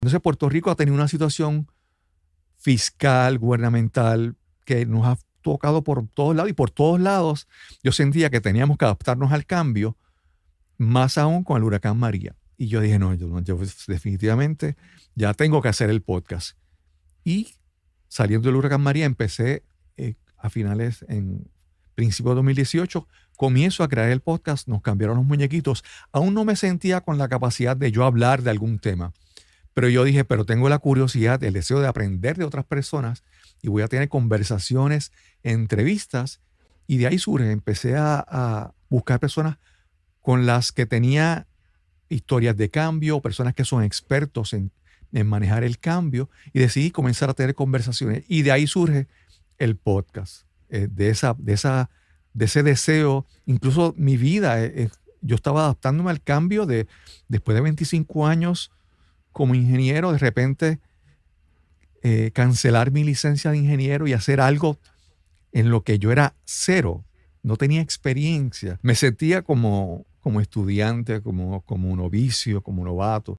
Entonces Puerto Rico ha tenido una situación fiscal, gubernamental, que nos ha tocado por todos lados y por todos lados yo sentía que teníamos que adaptarnos al cambio, más aún con el huracán María. Y yo dije, no, yo, definitivamente ya tengo que hacer el podcast. Y saliendo del huracán María empecé eh, a finales, en principio de 2018, comienzo a crear el podcast, nos cambiaron los muñequitos. Aún no me sentía con la capacidad de yo hablar de algún tema. Pero yo dije, pero tengo la curiosidad, el deseo de aprender de otras personas y voy a tener conversaciones, entrevistas. Y de ahí surge, empecé a, buscar personas con las que tenía historias de cambio, personas que son expertos en, manejar el cambio, y decidí comenzar a tener conversaciones. Y de ahí surge el podcast, eh, de, esa, de, esa, de ese deseo, incluso mi vida, eh, eh, yo estaba adaptándome al cambio de, después de 25 años como ingeniero, de repente eh, cancelar mi licencia de ingeniero y hacer algo en lo que yo era cero, no tenía experiencia. Me sentía como, como estudiante, como, como un novicio, como un novato.